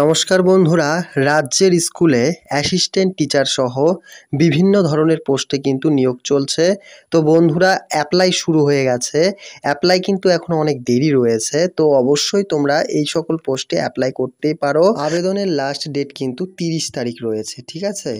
নমস্কার বন্ধুরা রাজ্যের স্কুলে অ্যাসিস্ট্যান্ট টিচার সহ বিভিন্ন ধরনের পোস্টে কিন্তু নিয়োগ চলছে তো বন্ধুরা অ্যাপ্লাই শুরু হয়ে গেছে অ্যাপ্লাই কিন্তু এখন অনেক দেরি রয়েছে তো অবশ্যই তোমরা এই সকল পোস্টে অ্যাপ্লাই করতে পারো আবেদনের লাস্ট ডেট কিন্তু তিরিশ তারিখ রয়েছে ঠিক আছে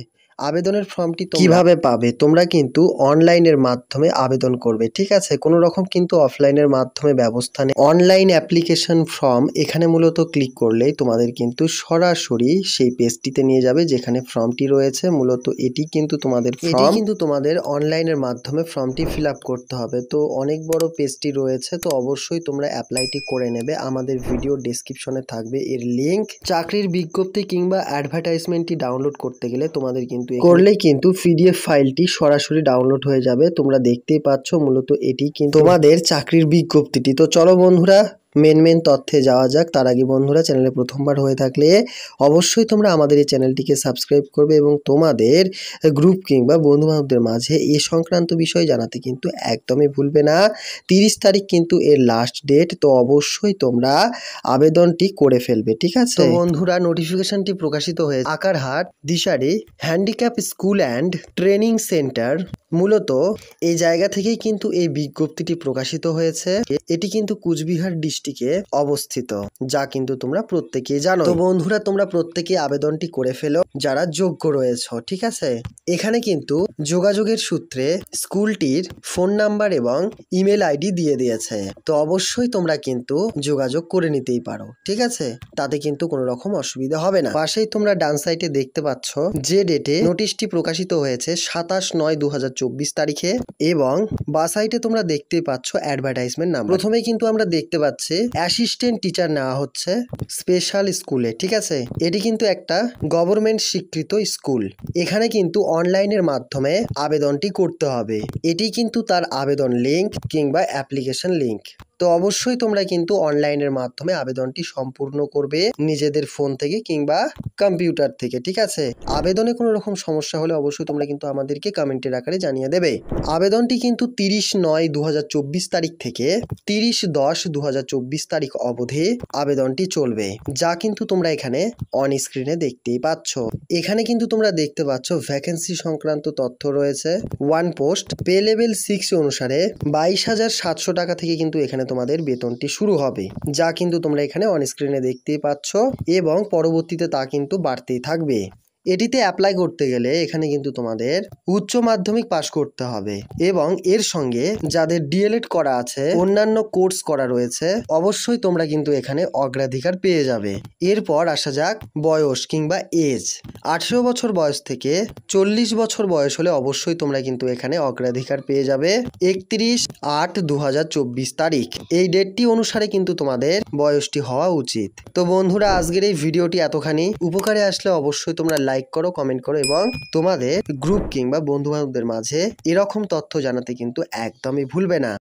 আবেদনের ফর্মটি কিভাবে পাবে তোমরা কিন্তু অনলাইনের মাধ্যমে আবেদন করবে ঠিক আছে কোনো রকম কিন্তু অফলাইনের মাধ্যমে ব্যবস্থা নেই অনলাইন অ্যাপ্লিকেশন ফর্ম এখানে মূলত ক্লিক করলেই তোমাদের কিন্তু সরাসরি সেই পেজটিতে নিয়ে যাবে যেখানে ফর্মটি রয়েছে মূলত এটি কিন্তু তোমাদের ফর্ম কিন্তু তোমাদের অনলাইনের মাধ্যমে ফর্মটি ফিল করতে হবে তো অনেক বড় পেজটি রয়েছে তো অবশ্যই তোমরা অ্যাপ্লাইটি করে নেবে আমাদের ভিডিও ডিসক্রিপশনে থাকবে এর লিঙ্ক চাকরির বিজ্ঞপ্তি কিংবা অ্যাডভার্টাইজমেন্টটি ডাউনলোড করতে গেলে তোমাদের কিন্তু কিন্তু করলেই কিন্তু পিডিএফ ফাইলটি সরাসরি ডাউনলোড হয়ে যাবে তোমরা দেখতেই পাচ্ছ মূলত এটি কিন্তু তোমাদের চাকরির বিজ্ঞপ্তিটি তো চলো বন্ধুরা মেন মেন তথ্যে যাওয়া যাক তার আগে বন্ধুরা চ্যানেলে প্রথমবার হয়ে থাকলে অবশ্যই তোমরা আমাদের এই চ্যানেলটিকে সাবস্ক্রাইব করবে এবং তোমাদের গ্রুপ কিংবা বন্ধুবান্ধবদের মাঝে এ সংক্রান্ত বিষয় জানাতে কিন্তু একদমই ভুলবে না তিরিশ তারিখ কিন্তু এর লাস্ট ডেট তো অবশ্যই তোমরা আবেদনটি করে ফেলবে ঠিক আছে বন্ধুরা নোটিফিকেশনটি প্রকাশিত হয়ে Akarhat Dishari handicap school and training centre মূলত এই জায়গা থেকেই কিন্তু এই বিজ্ঞপ্তিটি প্রকাশিত হয়েছে এটি কিন্তু কুচবিহার ডিস্ট্রিক্টে অবস্থিত যা কিন্তু তোমরা প্রত্যেকেই জানো তো বন্ধুরা তোমরা প্রত্যেকে আবেদনটি করে ফেলো যারা যোগ্য রয়েছ ঠিক আছে এখানে কিন্তু যোগাযোগের সূত্রে স্কুলটির ফোন নাম্বার এবং ইমেল আইডি দিয়ে দিয়েছে তো অবশ্যই তোমরা কিন্তু যোগাযোগ করে নিতেই পারো ঠিক আছে তাতে কিন্তু কোনো রকম অসুবিধা হবে না পাশেই তোমরা ডান সাইটে দেখতে পাচ্ছ যে ডেটে নোটিশটি প্রকাশিত হয়েছে সাতাশ নয় দু চব্বিশ তারিখে এবং বা সাইটে তোমরা দেখতে পাচ্ছ অ্যাডভার্টাইজমেন্ট নাম প্রথমে কিন্তু আমরা দেখতে পাচ্ছি অ্যাসিস্ট্যান্ট টিচার নেওয়া হচ্ছে স্পেশাল স্কুলে ঠিক আছে এটি কিন্তু একটা গভর্নমেন্ট স্বীকৃত স্কুল এখানে কিন্তু অনলাইনের মাধ্যমে আবেদনটি করতে হবে এটি কিন্তু তার আবেদন লিঙ্ক কিংবা অ্যাপ্লিকেশন লিঙ্ক তো অবশ্যই তোমরা কিন্তু অনলাইনের মাধ্যমে আবেদনটি সম্পূর্ণ করবে নিজেদের ফোন থেকে কিংবা কম্পিউটার থেকে ঠিক আছে আবেদনে কোনো রকম সমস্যা হলে অবশ্যই তোমরা কিন্তু আমাদেরকে কমেন্টের আকারে জানিয়ে দেবে আবেদনটি কিন্তু তিরিশ নয় দু তারিখ থেকে তিরিশ দশ দু তারিখ অবধি আবেদনটি চলবে যা কিন্তু তোমরা এখানে অন স্ক্রিনে দেখতেই পাচ্ছ এখানে কিন্তু তোমরা দেখতে পাচ্ছ ভ্যাকেন্সি সংক্রান্ত তথ্য রয়েছে one post pay level six অনুসারে বাইশ হাজার সাতশো টাকা থেকে কিন্তু এখানে তোমাদের বেতনটি শুরু হবে যা কিন্তু তোমরা এখানে অন স্ক্রিনে দেখতেই পাচ্ছ এবং পরবর্তীতে তা কিন্তু বাড়তেই থাকবে এটিতে অ্যাপ্লাই করতে গেলে এখানে কিন্তু তোমাদের উচ্চ মাধ্যমিক পাশ করতে হবে এবং এর সঙ্গে যাদের ডিএলএড করা আছে অন্যান্য কোর্স করা রয়েছে অবশ্যই তোমরা কিন্তু এখানে অগ্রাধিকার পেয়ে যাবে এরপর আসা যাক বয়স কিংবা এজ আঠেরো বছর বয়স থেকে চল্লিশ বছর বয়স হলে অবশ্যই তোমরা কিন্তু এখানে অগ্রাধিকার পেয়ে যাবে একত্রিশ আট দু তারিখ এই ডেটটি অনুসারে কিন্তু তোমাদের বয়সটি হওয়া উচিত তো বন্ধুরা আজকের এই ভিডিওটি এতখানি উপকারে আসলে অবশ্যই তোমরা লাইক লাইক করো কমেন্ট করো এবং তোমাদের গ্রুপ কিংবা বন্ধু বান্ধবদের মাঝে এরকম তথ্য জানাতে কিন্তু একদমই ভুলবে না